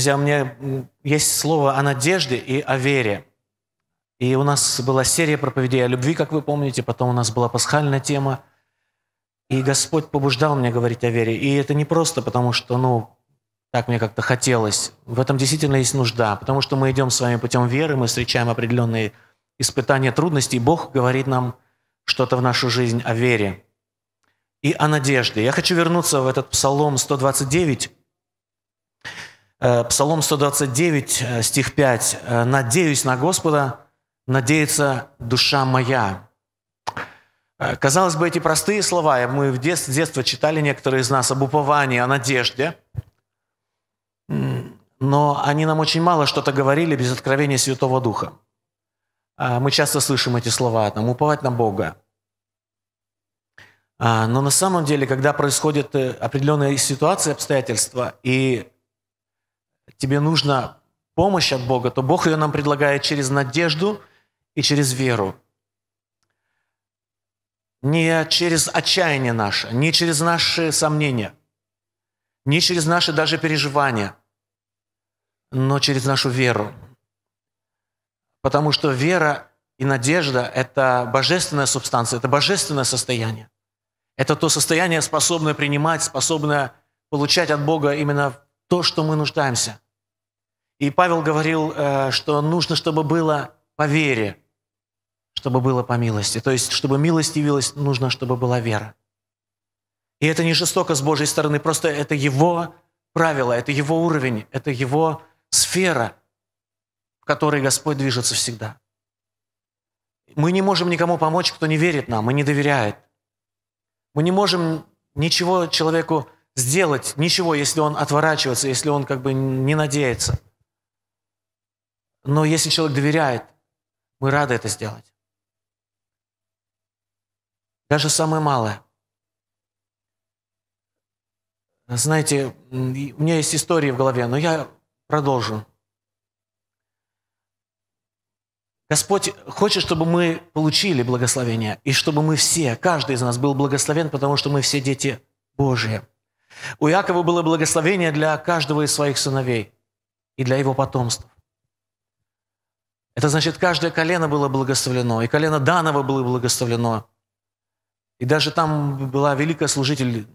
Друзья, у меня есть слово о надежде и о вере. И у нас была серия проповедей о любви, как вы помните, потом у нас была пасхальная тема. И Господь побуждал меня говорить о вере. И это не просто потому, что, ну, так мне как-то хотелось. В этом действительно есть нужда, потому что мы идем с вами путем веры, мы встречаем определенные испытания, трудности, и Бог говорит нам что-то в нашу жизнь о вере и о надежде. Я хочу вернуться в этот Псалом 129, Э, Псалом 129, э, стих 5. «Э, «Надеюсь на Господа, надеется душа моя». Казалось бы, эти простые слова, мы в детстве, с читали некоторые из нас об уповании, о надежде, но они нам очень мало что-то говорили без откровения Святого Духа. Мы часто слышим эти слова, там, уповать на Бога. Но на самом деле, когда происходят определенные ситуации, обстоятельства, и тебе нужна помощь от Бога, то Бог ее нам предлагает через надежду и через веру. Не через отчаяние наше, не через наши сомнения, не через наши даже переживания, но через нашу веру. Потому что вера и надежда – это божественная субстанция, это божественное состояние. Это то состояние, способное принимать, способное получать от Бога именно то, что мы нуждаемся. И Павел говорил, э, что нужно, чтобы было по вере, чтобы было по милости. То есть, чтобы милость явилась, нужно, чтобы была вера. И это не жестоко с Божьей стороны, просто это его правило, это его уровень, это его сфера, в которой Господь движется всегда. Мы не можем никому помочь, кто не верит нам и не доверяет. Мы не можем ничего человеку сделать ничего, если он отворачивается, если он как бы не надеется. Но если человек доверяет, мы рады это сделать. Даже самое малое. Знаете, у меня есть истории в голове, но я продолжу. Господь хочет, чтобы мы получили благословение, и чтобы мы все, каждый из нас был благословен, потому что мы все дети Божьи. У Иакова было благословение для каждого из своих сыновей и для его потомства. Это значит, каждое колено было благословлено, и колено Данова было благословлено. И даже там была великая служитель,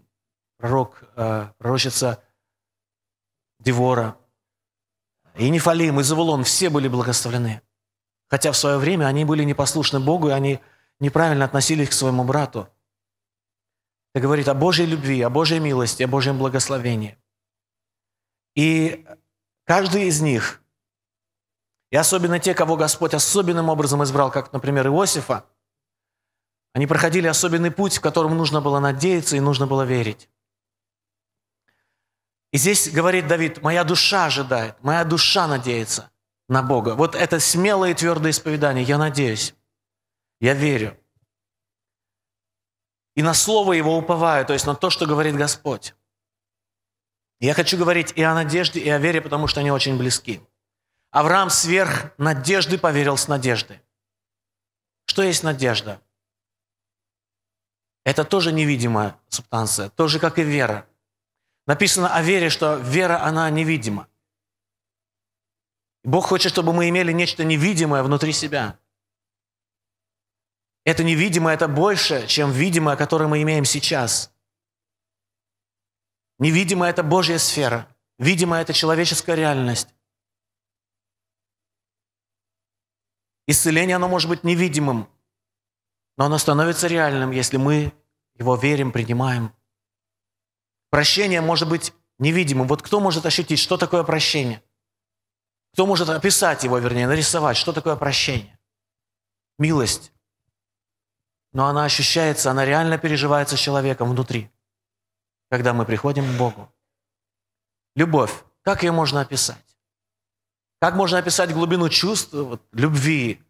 пророк, э, пророчица Девора, и Нефалим, и Завулон, все были благословлены. Хотя в свое время они были непослушны Богу, и они неправильно относились к своему брату – это говорит о Божьей любви, о Божьей милости, о Божьем благословении. И каждый из них, и особенно те, кого Господь особенным образом избрал, как, например, Иосифа, они проходили особенный путь, в котором нужно было надеяться и нужно было верить. И здесь говорит Давид, моя душа ожидает, моя душа надеется на Бога. Вот это смелое и твердое исповедание. Я надеюсь, я верю и на слово его уповаю, то есть на то, что говорит Господь. Я хочу говорить и о надежде, и о вере, потому что они очень близки. Авраам сверх надежды поверил с надежды. Что есть надежда? Это тоже невидимая субстанция, тоже как и вера. Написано о вере, что вера, она невидима. Бог хочет, чтобы мы имели нечто невидимое внутри себя – это невидимое, это больше, чем видимое, которое мы имеем сейчас. Невидимое – это Божья сфера. Видимое – это человеческая реальность. Исцеление, оно может быть невидимым, но оно становится реальным, если мы его верим, принимаем. Прощение может быть невидимым. Вот кто может ощутить, что такое прощение? Кто может описать его, вернее, нарисовать, что такое прощение? Милость но она ощущается, она реально переживается человеком внутри, когда мы приходим к Богу. Любовь. Как ее можно описать? Как можно описать глубину чувств вот, любви?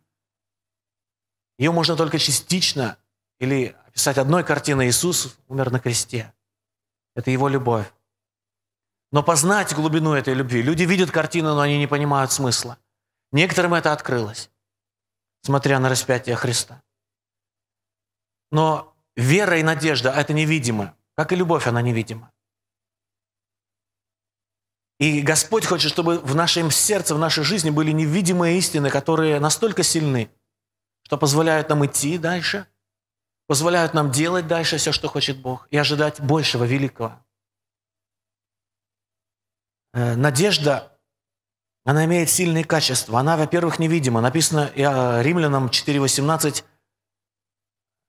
Ее можно только частично или описать одной картиной. Иисус умер на кресте. Это его любовь. Но познать глубину этой любви. Люди видят картину, но они не понимают смысла. Некоторым это открылось, смотря на распятие Христа. Но вера и надежда – это невидимо, как и любовь, она невидима. И Господь хочет, чтобы в нашем сердце, в нашей жизни были невидимые истины, которые настолько сильны, что позволяют нам идти дальше, позволяют нам делать дальше все, что хочет Бог, и ожидать большего, великого. Э, надежда, она имеет сильные качества. Она, во-первых, невидима. Написано э, Римлянам 4.18,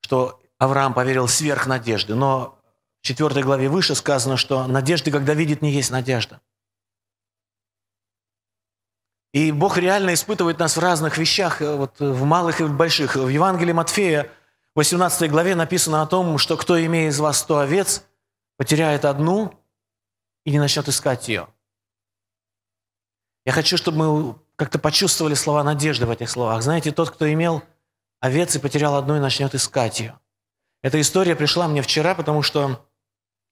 что Авраам поверил сверх надежды. Но в 4 главе выше сказано, что надежды, когда видит, не есть надежда. И Бог реально испытывает нас в разных вещах, э, вот э, в малых и в больших. В Евангелии Матфея, 18 главе написано о том, что кто, имеет из вас сто овец, потеряет одну и не начнет искать ее. Я хочу, чтобы мы как-то почувствовали слова надежды в этих словах. Знаете, тот, кто имел овец и потерял одну и начнет искать ее. Эта история пришла мне вчера, потому что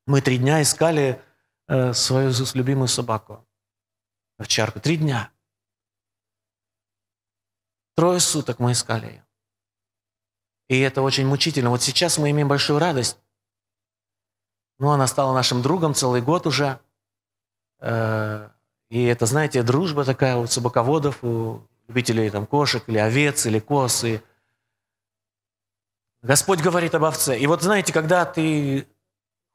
мы три дня искали э, свою любимую собаку, овчарку. Три дня. Трое суток мы искали ее. И это очень мучительно. Вот сейчас мы имеем большую радость. Ну, она стала нашим другом целый год уже. Э, и это, знаете, дружба такая у собаководов, у любителей там, кошек или овец, или и Господь говорит об овце. И вот знаете, когда ты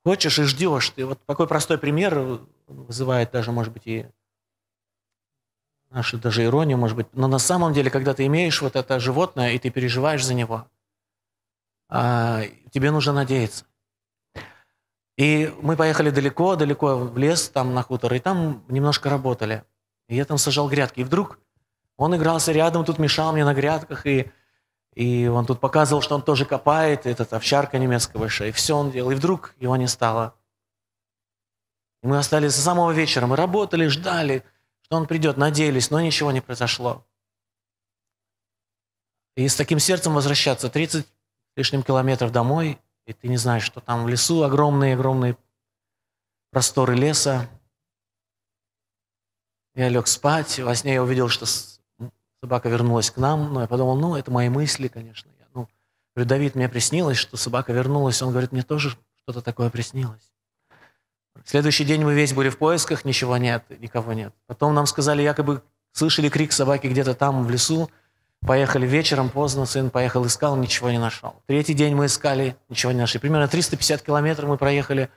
хочешь и ждешь, ты вот такой простой пример вызывает даже, может быть, и нашу даже иронию, может быть. Но на самом деле, когда ты имеешь вот это животное, и ты переживаешь за него, а, тебе нужно надеяться. И мы поехали далеко, далеко в лес, там на хутор, и там немножко работали. И я там сажал грядки. И вдруг он игрался рядом, тут мешал мне на грядках, и и он тут показывал, что он тоже копает, этот овчарка немецкая большая, и все он делал. И вдруг его не стало. И мы остались до самого вечера. Мы работали, ждали, что он придет, надеялись, но ничего не произошло. И с таким сердцем возвращаться 30 лишним километров домой, и ты не знаешь, что там в лесу огромные-огромные просторы леса. Я лег спать, во сне я увидел, что собака вернулась к нам, но ну, я подумал, ну, это мои мысли, конечно. Я, ну, говорю, Давид, мне приснилось, что собака вернулась. Он говорит, мне тоже что-то такое приснилось. следующий день мы весь были в поисках, ничего нет, никого нет. Потом нам сказали, якобы слышали крик собаки где-то там, в лесу. Поехали вечером, поздно, сын поехал, искал, ничего не нашел. Третий день мы искали, ничего не нашли. Примерно 350 километров мы проехали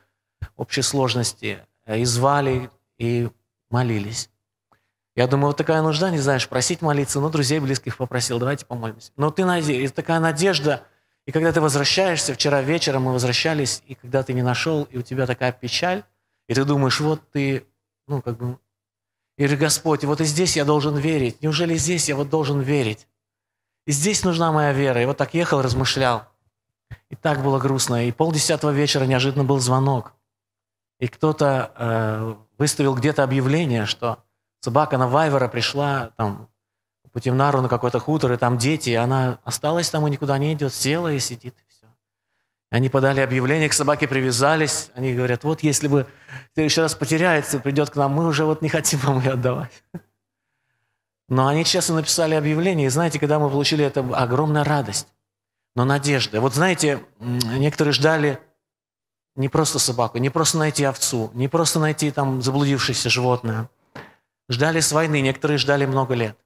общей сложности. Э, и звали, и молились. Я думаю, вот такая нужда, не знаешь, просить молиться. Ну, друзей близких попросил, давайте помолимся. Но ты надеешься, это такая надежда. И когда ты возвращаешься, вчера вечером мы возвращались, и когда ты не нашел, и у тебя такая печаль, и ты думаешь, вот ты, ну, как бы, или Господь, вот и здесь я должен верить. Неужели здесь я вот должен верить? И здесь нужна моя вера. И вот так ехал, размышлял. И так было грустно. И полдесятого вечера неожиданно был звонок. И кто-то э, выставил где-то объявление, что собака на Вайвера пришла там путем темнару на какой-то хутор, и там дети, и она осталась там и никуда не идет, села и сидит, и все. Они подали объявление, к собаке привязались, они говорят, вот если бы в следующий раз потеряется, придет к нам, мы уже вот не хотим вам ее отдавать. Но они честно написали объявление, и знаете, когда мы получили это, огромная радость, но надежда. Вот знаете, некоторые ждали не просто собаку, не просто найти овцу, не просто найти там заблудившееся животное – ждали с войны, некоторые ждали много лет.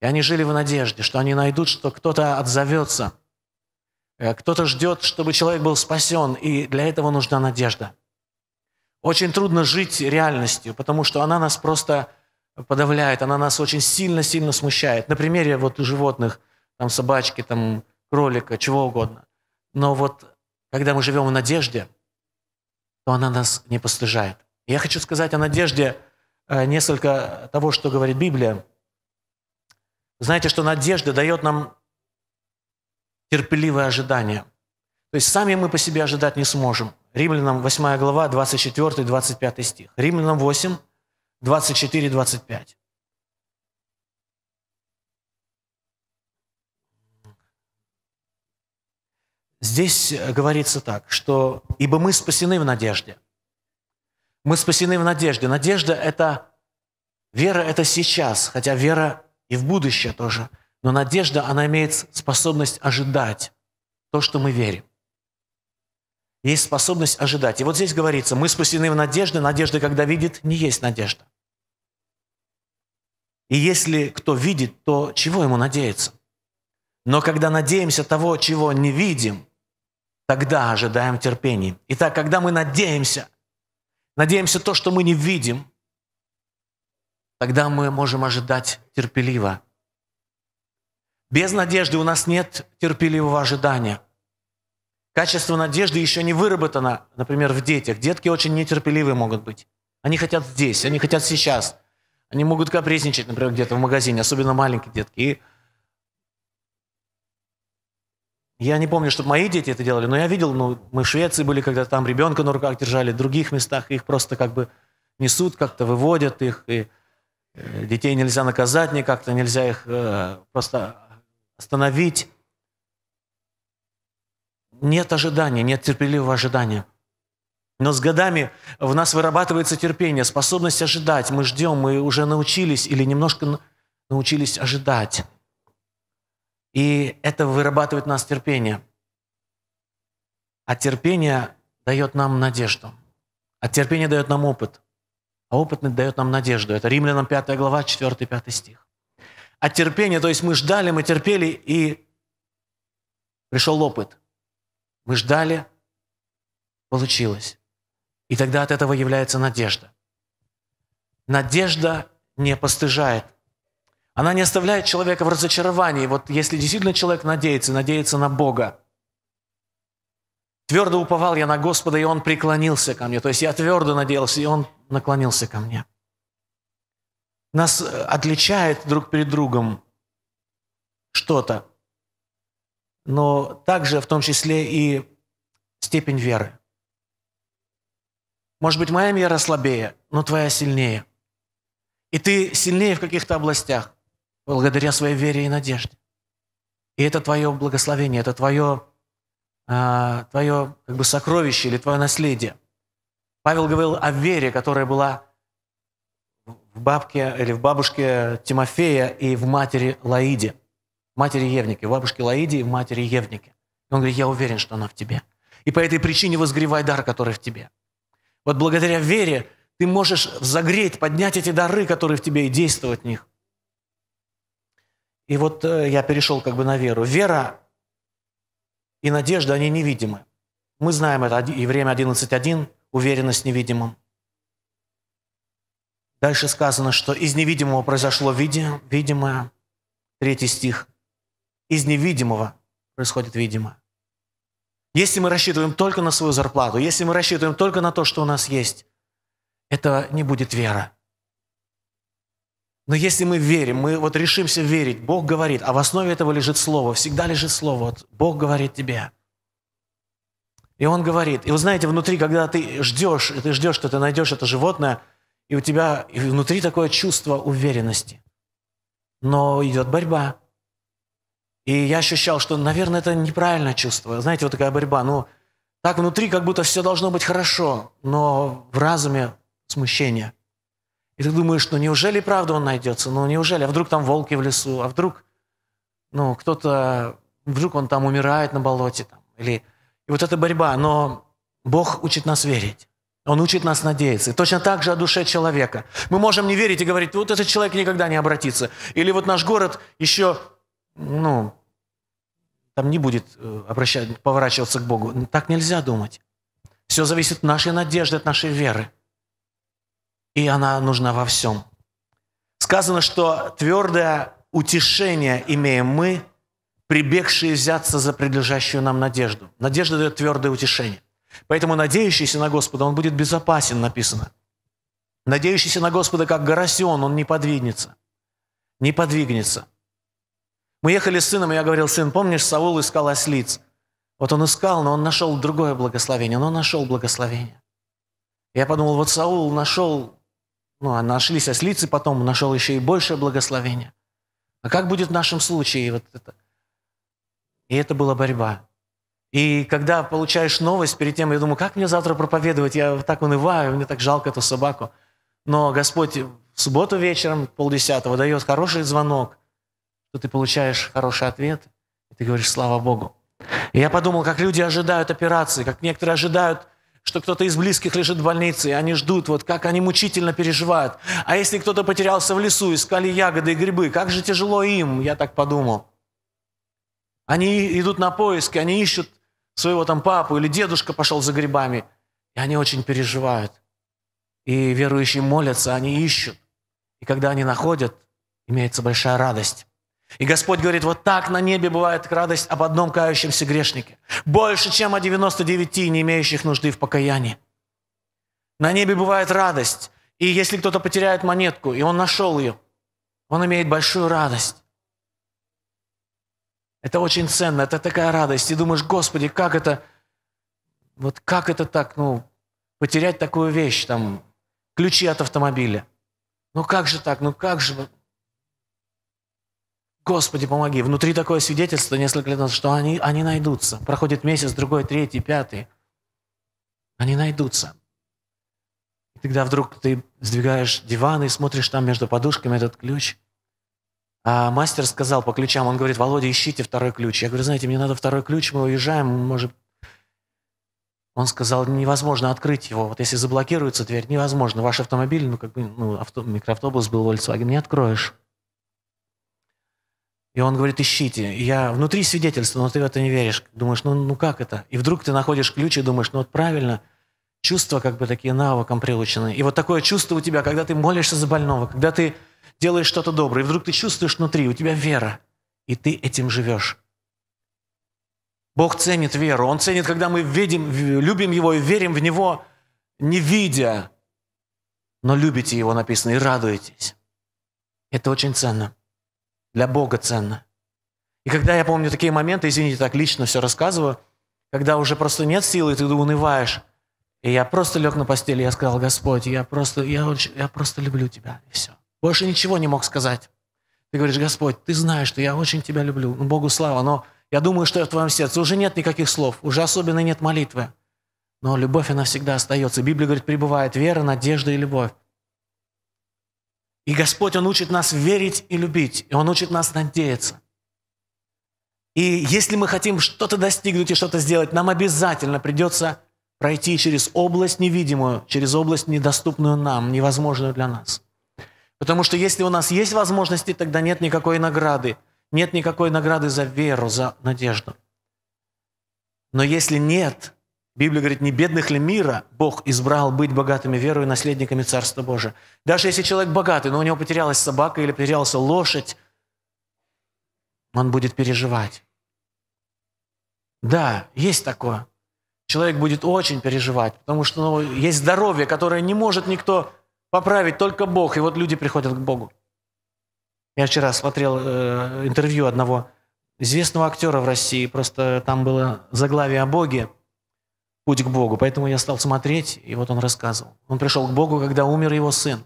И они жили в надежде, что они найдут, что кто-то отзовется, э, кто-то ждет, чтобы человек был спасен, и для этого нужна надежда. Очень трудно жить реальностью, потому что она нас просто подавляет, она нас очень сильно-сильно смущает. На примере вот животных, там собачки, там кролика, чего угодно. Но вот когда мы живем в надежде, то она нас не постыжает. я хочу сказать о надежде – Э, несколько того, что говорит Библия. Знаете, что надежда дает нам терпеливое ожидание. То есть сами мы по себе ожидать не сможем. Римлянам 8 глава, 24-25 стих. Римлянам 8, 24-25. Здесь говорится так, что «Ибо мы спасены в надежде». Мы спасены в надежде. Надежда – это вера – это сейчас, хотя вера и в будущее тоже. Но надежда, она имеет способность ожидать то, что мы верим. Есть способность ожидать. И вот здесь говорится, мы спасены в надежде, надежда, когда видит, не есть надежда. И если кто видит, то чего ему надеяться? Но когда надеемся того, чего не видим, тогда ожидаем терпения. Итак, когда мы надеемся – надеемся то, что мы не видим, тогда мы можем ожидать терпеливо. Без надежды у нас нет терпеливого ожидания. Качество надежды еще не выработано, например, в детях. Детки очень нетерпеливые могут быть. Они хотят здесь, они хотят сейчас. Они могут капризничать, например, где-то в магазине, особенно маленькие детки. И я не помню, чтобы мои дети это делали, но я видел, ну, мы в Швеции были, когда там ребенка на руках держали, в других местах их просто как бы несут, как-то выводят их, и э, детей нельзя наказать никак-то, нельзя их э, просто остановить. Нет ожидания, нет терпеливого ожидания. Но с годами в нас вырабатывается терпение, способность ожидать. Мы ждем, мы уже научились или немножко научились ожидать. И это вырабатывает у нас терпение. А терпение дает нам надежду. А терпение дает нам опыт. А опыт дает нам надежду. Это Римлянам 5 глава, 4-5 стих. А терпение, то есть мы ждали, мы терпели, и пришел опыт. Мы ждали, получилось. И тогда от этого является надежда. Надежда не постыжает. Она не оставляет человека в разочаровании. Вот если действительно человек надеется, надеется на Бога. Твердо уповал я на Господа, и Он преклонился ко мне. То есть я твердо надеялся, и Он наклонился ко мне. Нас э, отличает друг перед другом что-то, но также в том числе и степень веры. Может быть, моя вера слабее, но твоя сильнее. И ты сильнее в каких-то областях благодаря своей вере и надежде. И это твое благословение, это твое, а, твое как бы сокровище или твое наследие. Павел говорил о вере, которая была в бабке или в бабушке Тимофея и в матери Лаиде, матери Евнике, в бабушке Лаиде и в матери Евнике. И он говорит, я уверен, что она в тебе. И по этой причине возгревай дар, который в тебе. Вот благодаря вере ты можешь загреть, поднять эти дары, которые в тебе, и действовать в них – и вот э, я перешел как бы на веру. Вера и надежда, они невидимы. Мы знаем это, И Евреям 11.1, уверенность невидимым. Дальше сказано, что из невидимого произошло видимое, третий стих. Из невидимого происходит видимое. Если мы рассчитываем только на свою зарплату, если мы рассчитываем только на то, что у нас есть, это не будет вера. Но если мы верим, мы вот решимся верить, Бог говорит, а в основе этого лежит Слово, всегда лежит Слово. Вот Бог говорит тебе. И Он говорит. И вы знаете, внутри, когда ты ждешь, и ты ждешь, что ты найдешь это животное, и у тебя и внутри такое чувство уверенности. Но идет борьба. И я ощущал, что, наверное, это неправильное чувство. Знаете, вот такая борьба. Ну, так внутри, как будто все должно быть хорошо, но в разуме смущение – и ты думаешь, ну неужели правда он найдется? Ну неужели? А вдруг там волки в лесу? А вдруг, ну, кто-то, вдруг он там умирает на болоте? Там, или... И вот эта борьба, но Бог учит нас верить. Он учит нас надеяться. И точно так же о душе человека. Мы можем не верить и говорить, вот этот человек никогда не обратится. Или вот наш город еще, ну, там не будет э, обращать, поворачиваться к Богу. Так нельзя думать. Все зависит от нашей надежды, от нашей веры и она нужна во всем. Сказано, что твердое утешение имеем мы, прибегшие взяться за предлежащую нам надежду. Надежда дает твердое утешение. Поэтому надеющийся на Господа, он будет безопасен, написано. Надеющийся на Господа, как горосен, он не подвигнется. Не подвигнется. Мы ехали с сыном, и я говорил, сын, помнишь, Саул искал ослиц. Вот он искал, но он нашел другое благословение, но он нашел благословение. Я подумал, вот Саул нашел ну, а нашлись ослицы, потом нашел еще и большее благословение. А как будет в нашем случае вот это? И это была борьба. И когда получаешь новость перед тем, я думаю, как мне завтра проповедовать? Я вот так унываю, мне так жалко эту собаку. Но Господь в субботу вечером полдесятого дает хороший звонок, что ты получаешь хороший ответ, и ты говоришь «Слава Богу». И я подумал, как люди ожидают операции, как некоторые ожидают что кто-то из близких лежит в больнице, и они ждут, вот как они мучительно переживают. А если кто-то потерялся в лесу, искали ягоды и грибы, как же тяжело им, я так подумал. Они идут на поиски, они ищут своего там папу или дедушка пошел за грибами, и они очень переживают. И верующие молятся, они ищут. И когда они находят, имеется большая радость. И Господь говорит, вот так на небе бывает радость об одном кающемся грешнике. Больше, чем о 99 не имеющих нужды в покаянии. На небе бывает радость. И если кто-то потеряет монетку, и он нашел ее, он имеет большую радость. Это очень ценно, это такая радость. И думаешь, Господи, как это, вот как это так, ну, потерять такую вещь, там, ключи от автомобиля. Ну как же так, ну как же, Господи, помоги. Внутри такое свидетельство несколько лет назад, что они, они найдутся. Проходит месяц, другой, третий, пятый. Они найдутся. И тогда вдруг ты сдвигаешь диван и смотришь там между подушками этот ключ. А мастер сказал по ключам, он говорит, Володя, ищите второй ключ. Я говорю, знаете, мне надо второй ключ, мы уезжаем, может... Он сказал, невозможно открыть его. Вот если заблокируется дверь, невозможно. Ваш автомобиль, ну, как бы, ну, авто, микроавтобус был, Volkswagen, не откроешь. И он говорит, ищите. И я внутри свидетельство, но ты в это не веришь. Думаешь, ну, ну как это? И вдруг ты находишь ключ и думаешь, ну вот правильно, чувства как бы такие навыком приучены. И вот такое чувство у тебя, когда ты молишься за больного, когда ты делаешь что-то доброе, и вдруг ты чувствуешь внутри, у тебя вера, и ты этим живешь. Бог ценит веру. Он ценит, когда мы видим, любим Его и верим в Него, не видя, но любите Его, написано, и радуетесь. Это очень ценно для Бога ценно. И когда я помню такие моменты, извините, так лично все рассказываю, когда уже просто нет силы, и ты унываешь, и я просто лег на постели и я сказал, Господь, я просто, я, очень, я просто люблю Тебя, и все. Больше ничего не мог сказать. Ты говоришь, Господь, Ты знаешь, что я очень Тебя люблю, ну, Богу слава, но я думаю, что в твоем сердце уже нет никаких слов, уже особенно нет молитвы. Но любовь, она всегда остается. Библия говорит, пребывает вера, надежда и любовь. И Господь, Он учит нас верить и любить, и Он учит нас надеяться. И если мы хотим что-то достигнуть и что-то сделать, нам обязательно придется пройти через область невидимую, через область недоступную нам, невозможную для нас. Потому что если у нас есть возможности, тогда нет никакой награды. Нет никакой награды за веру, за надежду. Но если нет, Библия говорит, не бедных ли мира Бог избрал быть богатыми верою и наследниками Царства Божия. Даже если человек богатый, но у него потерялась собака или потерялся лошадь, он будет переживать. Да, есть такое. Человек будет очень переживать, потому что ну, есть здоровье, которое не может никто поправить, только Бог. И вот люди приходят к Богу. Я вчера смотрел э, интервью одного известного актера в России, просто там было заглавие о Боге путь к Богу. Поэтому я стал смотреть, и вот он рассказывал. Он пришел к Богу, когда умер его сын.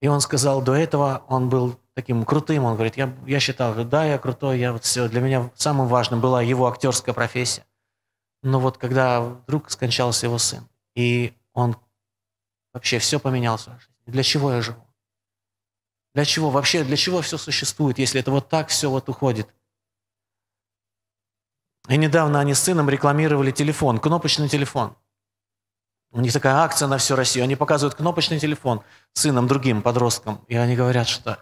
И он сказал, до этого он был таким крутым. Он говорит, я, я считал, да, я крутой, я вот все. Для меня самым важным была его актерская профессия. Но вот когда вдруг скончался его сын, и он вообще все поменялось. Для чего я живу? Для чего вообще, для чего все существует, если это вот так все вот уходит? И недавно они с сыном рекламировали телефон, кнопочный телефон. У них такая акция на всю Россию. Они показывают кнопочный телефон сыном, другим подросткам. И они говорят, что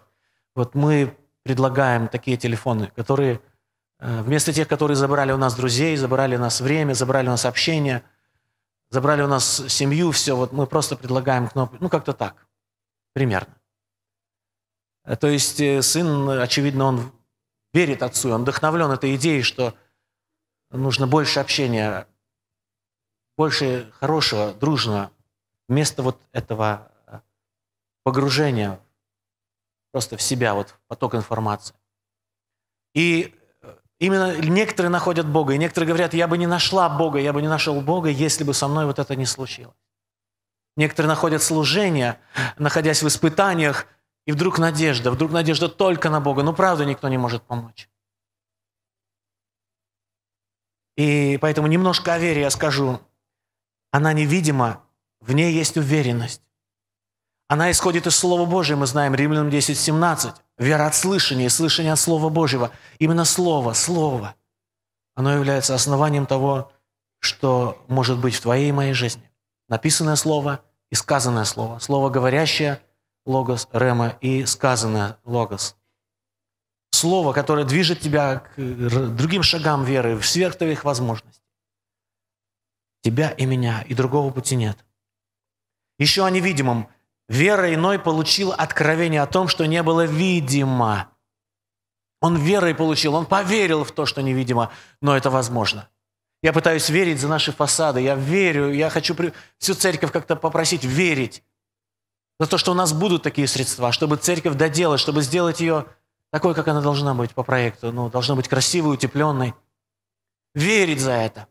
вот мы предлагаем такие телефоны, которые э, вместо тех, которые забрали у нас друзей, забрали у нас время, забрали у нас общение, забрали у нас семью, все, вот мы просто предлагаем кнопку, ну как-то так, примерно. Э, то есть э, сын, очевидно, он верит отцу, он вдохновлен этой идеей, что нужно больше общения, больше хорошего, дружного, вместо вот этого э, погружения просто в себя, вот в поток информации. И э, именно некоторые находят Бога, и некоторые говорят, я бы не нашла Бога, я бы не нашел Бога, если бы со мной вот это не случилось. Некоторые находят служение, находясь в испытаниях, и вдруг надежда, вдруг надежда только на Бога. Ну, правда, никто не может помочь. И поэтому немножко о вере я скажу. Она невидима, в ней есть уверенность. Она исходит из Слова Божьего, мы знаем, Римлянам 10:17. Вера от слышания слышание от Слова Божьего. Именно Слово, Слово, оно является основанием того, что может быть в твоей и моей жизни. Написанное Слово и сказанное Слово. Слово говорящее – логос, рема, и сказанное – логос – слово, которое движет тебя к другим шагам веры, сверх твоих возможностей. Тебя и меня, и другого пути нет. Еще о невидимом. Верой Ной получил откровение о том, что не было видимо. Он верой получил, он поверил в то, что невидимо, но это возможно. Я пытаюсь верить за наши фасады, я верю, я хочу всю церковь как-то попросить верить за то, что у нас будут такие средства, чтобы церковь доделать, чтобы сделать ее такой, как она должна быть по проекту, ну, должна быть красивой, утепленной. Верить за это.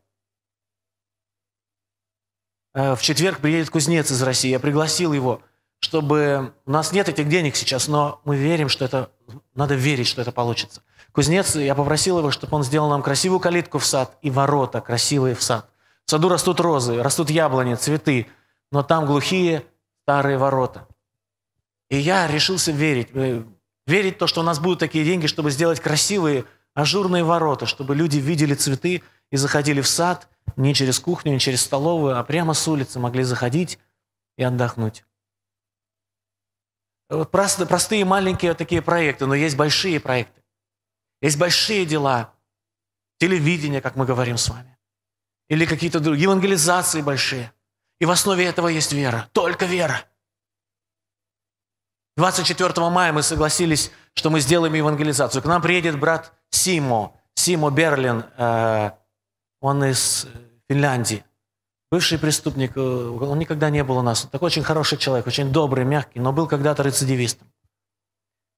Э, в четверг приедет кузнец из России. Я пригласил его, чтобы... У нас нет этих денег сейчас, но мы верим, что это... Надо верить, что это получится. Кузнец, я попросил его, чтобы он сделал нам красивую калитку в сад и ворота красивые в сад. В саду растут розы, растут яблони, цветы, но там глухие старые ворота. И я решился верить. Э, верить в то, что у нас будут такие деньги, чтобы сделать красивые ажурные ворота, чтобы люди видели цветы и заходили в сад не через кухню, не через столовую, а прямо с улицы могли заходить и отдохнуть. Э, вот просто, простые маленькие вот такие проекты, но есть большие проекты. Есть большие дела. Телевидение, как мы говорим с вами. Или какие-то другие евангелизации большие. И в основе этого есть вера. Только вера. 24 мая мы согласились, что мы сделаем евангелизацию. К нам приедет брат Симо, Симо Берлин, э, он из Финляндии. Бывший преступник, э, он никогда не был у нас. Он такой очень хороший человек, очень добрый, мягкий, но был когда-то рецидивистом.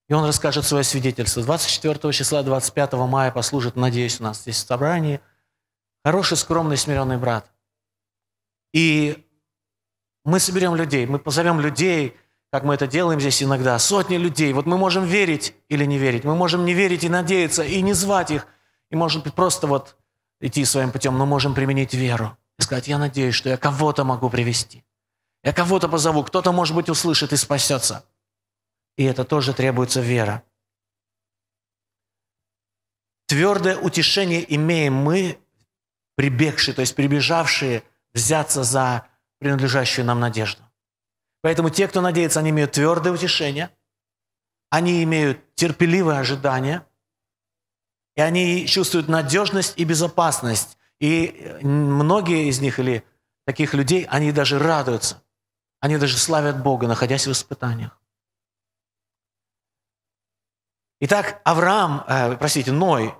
И он расскажет свое свидетельство. 24 числа, 25 мая послужит, надеюсь, у нас здесь в собрании. Хороший, скромный, смиренный брат. И мы соберем людей, мы позовем людей, как мы это делаем здесь иногда, сотни людей. Вот мы можем верить или не верить, мы можем не верить и надеяться, и не звать их, и, можем просто вот идти своим путем, но можем применить веру и сказать, я надеюсь, что я кого-то могу привести. Я кого-то позову, кто-то, может быть, услышит и спасется. И это тоже требуется вера. Твердое утешение имеем мы, прибегшие, то есть прибежавшие, взяться за принадлежащую нам надежду. Поэтому те, кто надеется, они имеют твердое утешение, они имеют терпеливое ожидание, и они чувствуют надежность и безопасность. И э, многие из них или таких людей, они даже радуются. Они даже славят Бога, находясь в испытаниях. Итак, Авраам, э, простите, Ной,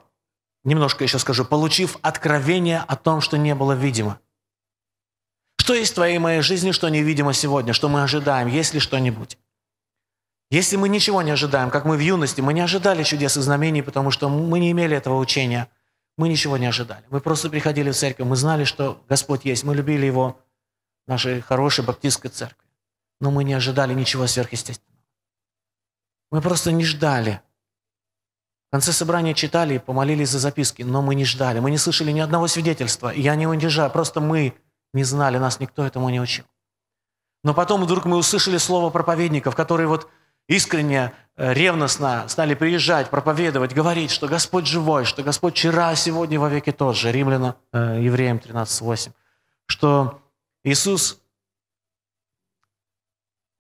немножко еще скажу, получив откровение о том, что не было видимо – что есть в твоей моей жизни, что невидимо сегодня, что мы ожидаем? Есть ли что-нибудь? Если мы ничего не ожидаем, как мы в юности, мы не ожидали чудес и знамений, потому что мы не имели этого учения. Мы ничего не ожидали. Мы просто приходили в церковь, мы знали, что Господь есть. Мы любили Его в нашей хорошей баптистской церкви. Но мы не ожидали ничего сверхъестественного. Мы просто не ждали. В конце собрания читали и помолились за записки, но мы не ждали. Мы не слышали ни одного свидетельства. я не унижаю, просто мы не знали, нас никто этому не учил. Но потом вдруг мы услышали слово проповедников, которые вот искренне, э, ревностно стали приезжать, проповедовать, говорить, что Господь живой, что Господь вчера, сегодня, во веки тот же. Римляна, э, Евреям 13.8. Что Иисус,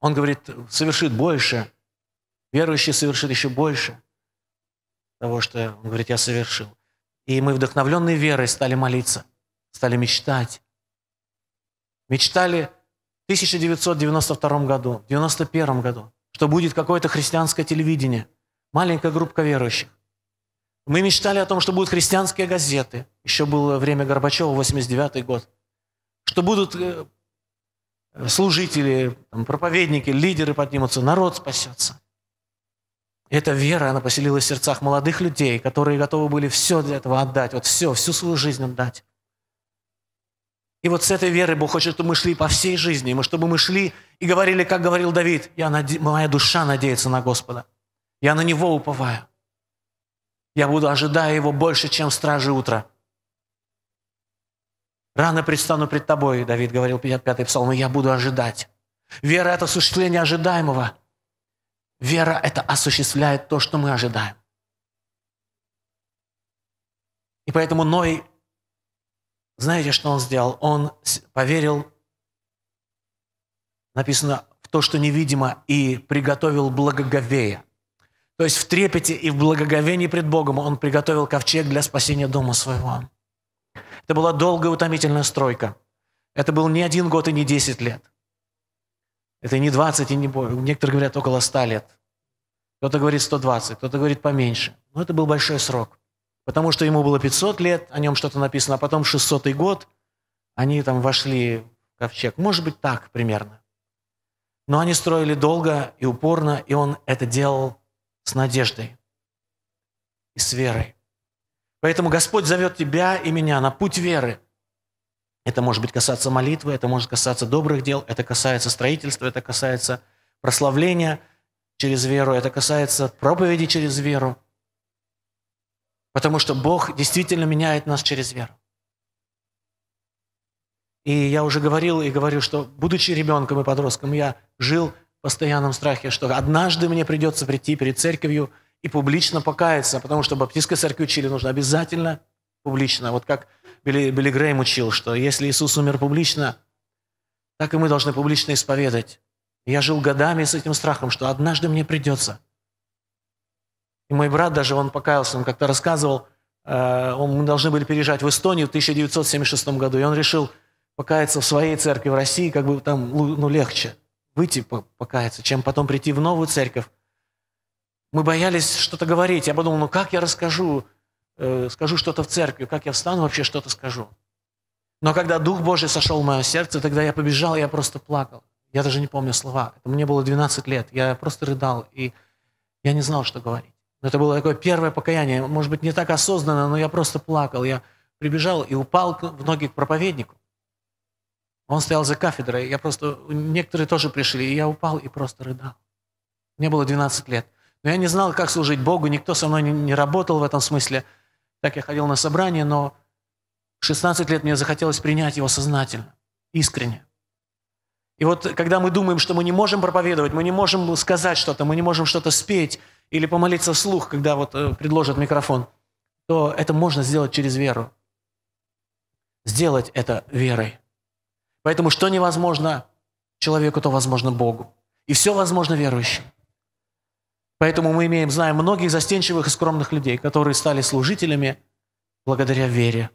Он говорит, совершит больше, верующий совершит еще больше того, что, Он говорит, я совершил. И мы, вдохновленные верой, стали молиться, стали мечтать, мечтали в 1992 году, в 1991 году, что будет какое-то христианское телевидение, маленькая группа верующих. Мы мечтали о том, что будут христианские газеты, еще было время Горбачева, 89 год, что будут э, служители, проповедники, лидеры поднимутся, народ спасется. Эта вера, она поселилась в сердцах молодых людей, которые готовы были все для этого отдать, вот все, всю свою жизнь отдать. И вот с этой верой Бог хочет, чтобы мы шли по всей жизни, чтобы мы шли и говорили, как говорил Давид, я наде... моя душа надеется на Господа. Я на Него уповаю. Я буду ожидая Его больше, чем стражи утра. Рано предстану пред тобой, Давид говорил 55-й псалм, и я буду ожидать. Вера – это осуществление ожидаемого. Вера – это осуществляет то, что мы ожидаем. И поэтому Ной знаете, что он сделал? Он поверил, написано, в то, что невидимо, и приготовил благоговея. То есть в трепете и в благоговении пред Богом он приготовил ковчег для спасения дома своего. Это была долгая утомительная стройка. Это был не один год и не десять лет. Это не двадцать, и не Некоторые говорят около ста лет. Кто-то говорит 120, кто-то говорит поменьше. Но это был большой срок потому что ему было 500 лет, о нем что-то написано, а потом 600 й год, они там вошли в ковчег. Может быть, так примерно. Но они строили долго и упорно, и он это делал с надеждой и с верой. Поэтому Господь зовет тебя и меня на путь веры. Это может быть касаться молитвы, это может касаться добрых дел, это касается строительства, это касается прославления через веру, это касается проповеди через веру – Потому что Бог действительно меняет нас через веру. И я уже говорил и говорю, что будучи ребенком и подростком, я жил в постоянном страхе, что однажды мне придется прийти перед церковью и публично покаяться, потому что баптистской церкви учили, нужно обязательно публично. Вот как Билли, Билли Грейм учил, что если Иисус умер публично, так и мы должны публично исповедать. Я жил годами с этим страхом, что однажды мне придется – и мой брат даже, он покаялся, он как-то рассказывал, э, он, мы должны были переезжать в Эстонию в 1976 году, и он решил покаяться в своей церкви в России, как бы там ну, легче выйти покаяться, чем потом прийти в новую церковь. Мы боялись что-то говорить. Я подумал, ну как я расскажу, э, скажу что-то в церкви, как я встану, вообще что-то скажу. Но когда Дух Божий сошел в мое сердце, тогда я побежал, я просто плакал. Я даже не помню слова. Это мне было 12 лет. Я просто рыдал, и я не знал, что говорить. Это было такое первое покаяние. Может быть, не так осознанно, но я просто плакал. Я прибежал и упал в ноги к проповеднику. Он стоял за кафедрой. Я просто... Некоторые тоже пришли. И я упал и просто рыдал. Мне было 12 лет. Но я не знал, как служить Богу. Никто со мной не, не работал в этом смысле. Так я ходил на собрание, но в 16 лет мне захотелось принять его сознательно, искренне. И вот когда мы думаем, что мы не можем проповедовать, мы не можем сказать что-то, мы не можем что-то спеть, или помолиться вслух, когда вот э, предложат микрофон, то это можно сделать через веру. Сделать это верой. Поэтому что невозможно человеку, то возможно Богу. И все возможно верующим. Поэтому мы имеем, знаем многих застенчивых и скромных людей, которые стали служителями благодаря вере